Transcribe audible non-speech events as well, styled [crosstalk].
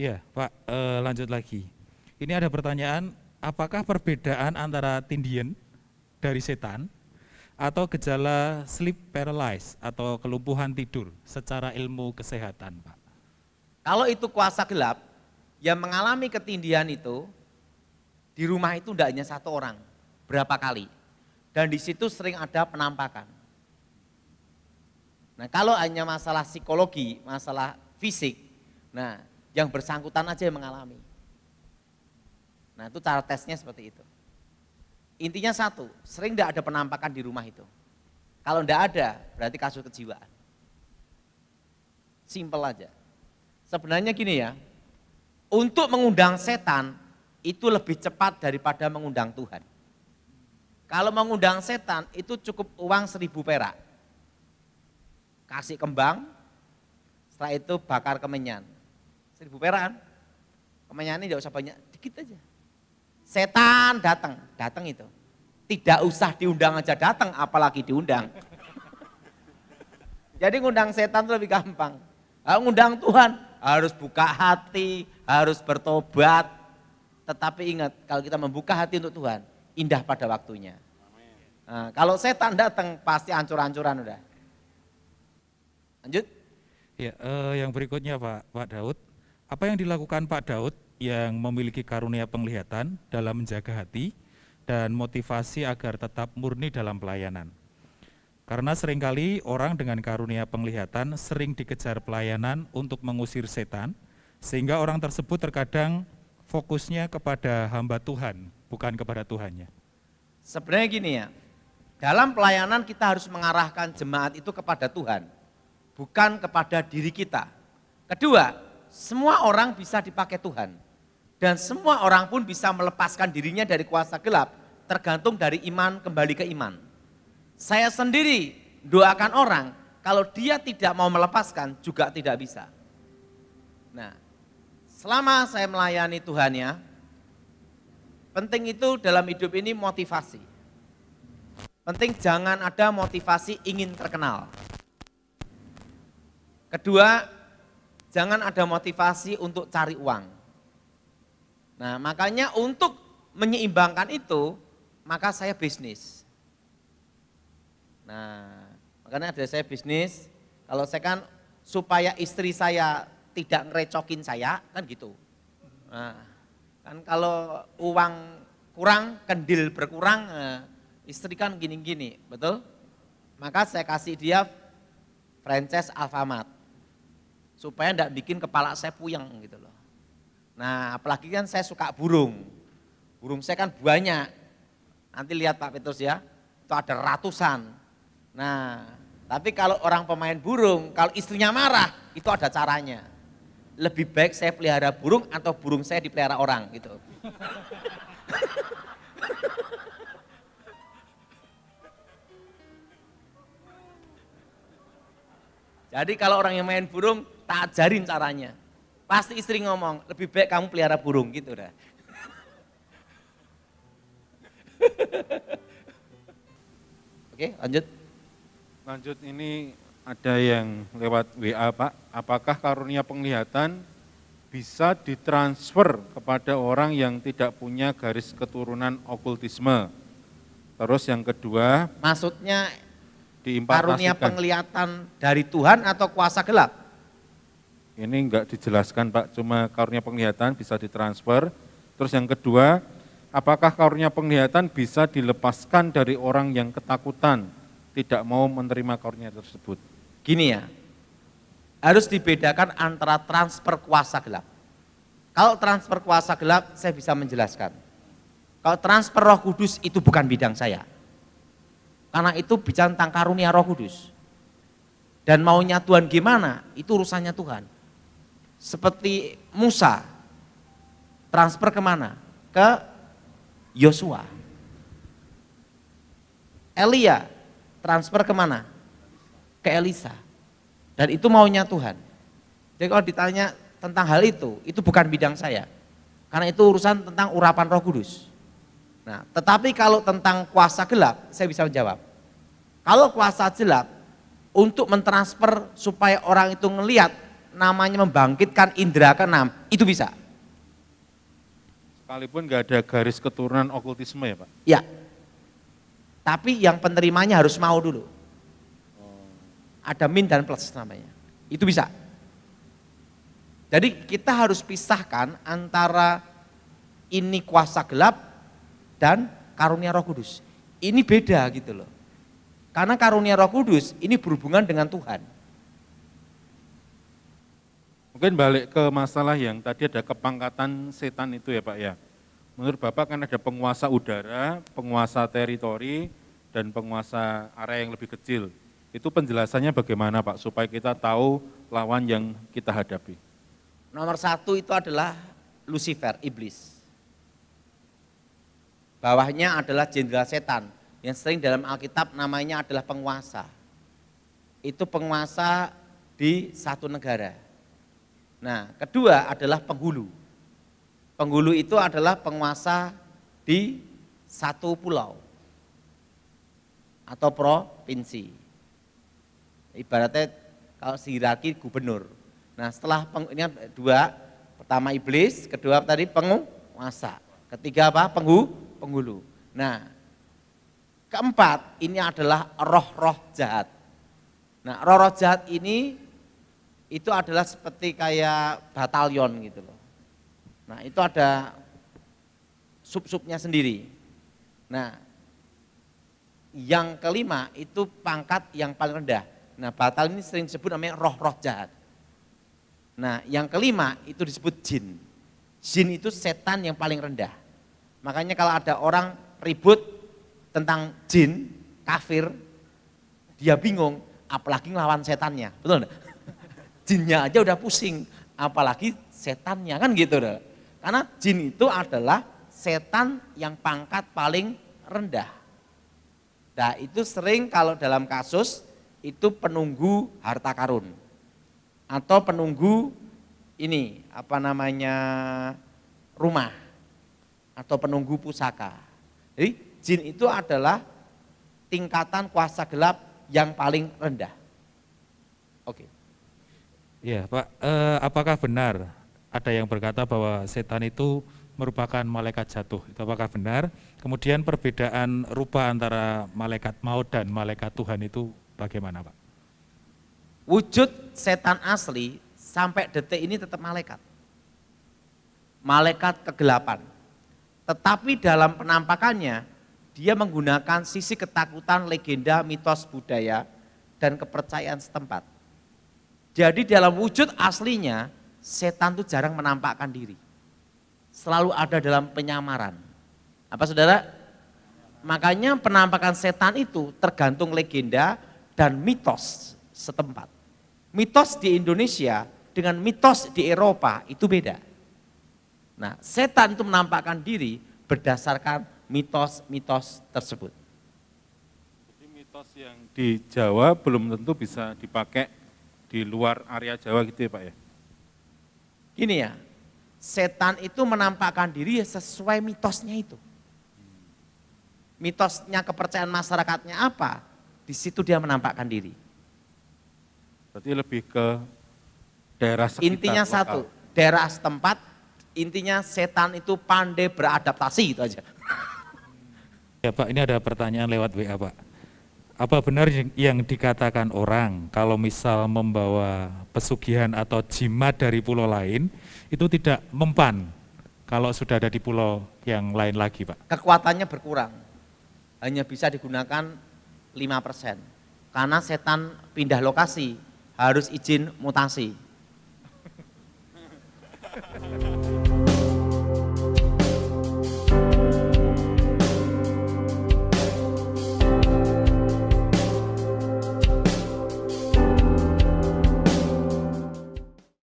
Iya, Pak, e, lanjut lagi. Ini ada pertanyaan, apakah perbedaan antara tindian dari setan atau gejala sleep paralysis atau kelumpuhan tidur secara ilmu kesehatan, Pak? Kalau itu kuasa gelap, yang mengalami ketindian itu di rumah itu tidak hanya satu orang, berapa kali. Dan di situ sering ada penampakan. Nah kalau hanya masalah psikologi, masalah fisik, nah yang bersangkutan aja yang mengalami. Nah itu cara tesnya seperti itu. Intinya satu, sering tidak ada penampakan di rumah itu. Kalau tidak ada, berarti kasus kejiwaan. Simple aja. Sebenarnya gini ya, untuk mengundang setan itu lebih cepat daripada mengundang Tuhan. Kalau mengundang setan itu cukup uang seribu perak. Kasih kembang, setelah itu bakar kemenyan Seribu perak kan? Kemenyanyi tidak usah banyak, dikit aja. Setan datang, datang itu. Tidak usah diundang aja datang, apalagi diundang. [laughs] Jadi ngundang setan itu lebih gampang. Nah, ngundang Tuhan harus buka hati, harus bertobat. Tetapi ingat, kalau kita membuka hati untuk Tuhan, indah pada waktunya. Nah, kalau setan datang pasti ancur hancuran udah. Lanjut. Ya, uh, yang berikutnya Pak Pak Daud. Apa yang dilakukan Pak Daud yang memiliki karunia penglihatan dalam menjaga hati dan motivasi agar tetap murni dalam pelayanan. Karena seringkali orang dengan karunia penglihatan sering dikejar pelayanan untuk mengusir setan, sehingga orang tersebut terkadang fokusnya kepada hamba Tuhan, bukan kepada Tuhannya. Sebenarnya gini ya, dalam pelayanan kita harus mengarahkan jemaat itu kepada Tuhan, bukan kepada diri kita. Kedua, semua orang bisa dipakai Tuhan. Dan semua orang pun bisa melepaskan dirinya dari kuasa gelap, tergantung dari iman kembali ke iman. Saya sendiri doakan orang, kalau dia tidak mau melepaskan juga tidak bisa. Nah, selama saya melayani Tuhan ya, penting itu dalam hidup ini motivasi. Penting jangan ada motivasi ingin terkenal. Kedua, Jangan ada motivasi untuk cari uang. Nah, makanya untuk menyeimbangkan itu, maka saya bisnis. Nah, makanya ada saya bisnis, kalau saya kan supaya istri saya tidak ngerecokin saya, kan gitu. Nah, kan kalau uang kurang, kendil berkurang, eh, istri kan gini-gini, betul? Maka saya kasih dia franchise Alfamart supaya tidak bikin kepala saya puyeng gitu loh. Nah apalagi kan saya suka burung, burung saya kan banyak. Nanti lihat Pak Petrus ya, itu ada ratusan. Nah tapi kalau orang pemain burung, kalau istrinya marah, itu ada caranya. Lebih baik saya pelihara burung atau burung saya dipelihara orang gitu. [laughs] Jadi kalau orang yang main burung, tak ajarin caranya. Pasti istri ngomong, lebih baik kamu pelihara burung gitu dah. [laughs] Oke, lanjut. Lanjut ini ada yang lewat WA Pak, apakah karunia penglihatan bisa ditransfer kepada orang yang tidak punya garis keturunan okultisme? Terus yang kedua, maksudnya karunia penglihatan dari Tuhan atau kuasa gelap? Ini enggak dijelaskan Pak, cuma karunia penglihatan bisa ditransfer. Terus yang kedua, apakah karunia penglihatan bisa dilepaskan dari orang yang ketakutan, tidak mau menerima karunia tersebut? Gini ya, harus dibedakan antara transfer kuasa gelap. Kalau transfer kuasa gelap, saya bisa menjelaskan. Kalau transfer roh kudus itu bukan bidang saya. Karena itu bicara tentang karunia roh kudus. Dan maunya Tuhan gimana, itu urusannya Tuhan. Seperti Musa, transfer kemana? Ke Yosua. Elia, transfer kemana? Ke Elisa. Dan itu maunya Tuhan. Jadi kalau ditanya tentang hal itu, itu bukan bidang saya. Karena itu urusan tentang urapan roh kudus. Nah, tetapi kalau tentang kuasa gelap, saya bisa menjawab. Kalau kuasa gelap, untuk mentransfer supaya orang itu melihat namanya membangkitkan indera keenam, itu bisa. Sekalipun nggak ada garis keturunan okultisme ya Pak? Ya, tapi yang penerimanya harus mau dulu. Oh. Ada min dan plus namanya, itu bisa. Jadi kita harus pisahkan antara ini kuasa gelap dan karunia roh kudus. Ini beda gitu loh. Karena karunia roh kudus ini berhubungan dengan Tuhan. Mungkin balik ke masalah yang tadi ada kepangkatan setan itu ya Pak ya. Menurut Bapak kan ada penguasa udara, penguasa teritori, dan penguasa area yang lebih kecil. Itu penjelasannya bagaimana Pak, supaya kita tahu lawan yang kita hadapi. Nomor satu itu adalah Lucifer, iblis. Bawahnya adalah jenderal setan, yang sering dalam Alkitab namanya adalah penguasa. Itu penguasa di satu negara Nah, kedua adalah penghulu. Penghulu itu adalah penguasa di satu pulau atau provinsi. Ibaratnya kalau sihiraki gubernur. Nah, setelah peng, ini kan dua, pertama iblis, kedua tadi penguasa, ketiga apa? Penghu, penghulu. Nah, keempat ini adalah roh-roh jahat. Nah, roh-roh jahat ini itu adalah seperti kayak batalion gitu loh. Nah itu ada sub-subnya sendiri. Nah yang kelima itu pangkat yang paling rendah. Nah batal ini sering disebut namanya roh-roh jahat. Nah yang kelima itu disebut jin. Jin itu setan yang paling rendah. Makanya kalau ada orang ribut tentang jin, kafir, dia bingung apalagi ngelawan setannya. Betul enggak? jinnya aja udah pusing, apalagi setannya kan gitu deh. Karena jin itu adalah setan yang pangkat paling rendah. Nah itu sering kalau dalam kasus itu penunggu harta karun atau penunggu ini apa namanya rumah atau penunggu pusaka. Jadi jin itu adalah tingkatan kuasa gelap yang paling rendah. Oke. Okay. Ya, Pak, eh, apakah benar ada yang berkata bahwa setan itu merupakan malaikat jatuh? Itu apakah benar? Kemudian perbedaan rupa antara malaikat maut dan malaikat Tuhan itu bagaimana, Pak? Wujud setan asli sampai detik ini tetap malaikat. Malaikat kegelapan. Tetapi dalam penampakannya dia menggunakan sisi ketakutan legenda, mitos budaya dan kepercayaan setempat jadi dalam wujud aslinya setan itu jarang menampakkan diri. Selalu ada dalam penyamaran. Apa saudara? Makanya penampakan setan itu tergantung legenda dan mitos setempat. Mitos di Indonesia dengan mitos di Eropa itu beda. Nah, setan itu menampakkan diri berdasarkan mitos-mitos tersebut. Jadi mitos yang di Jawa belum tentu bisa dipakai di luar area Jawa gitu ya Pak ya? Gini ya, setan itu menampakkan diri sesuai mitosnya itu. Mitosnya kepercayaan masyarakatnya apa? Di situ dia menampakkan diri. Berarti lebih ke daerah sekitar. Intinya lokal. satu, daerah setempat, intinya setan itu pandai beradaptasi itu aja. Ya Pak, ini ada pertanyaan lewat WA Pak. Apa benar yang dikatakan orang kalau misal membawa pesugihan atau jimat dari pulau lain itu tidak mempan kalau sudah ada di pulau yang lain lagi, Pak? Kekuatannya berkurang. Hanya bisa digunakan 5%. Karena setan pindah lokasi harus izin mutasi. [laughs]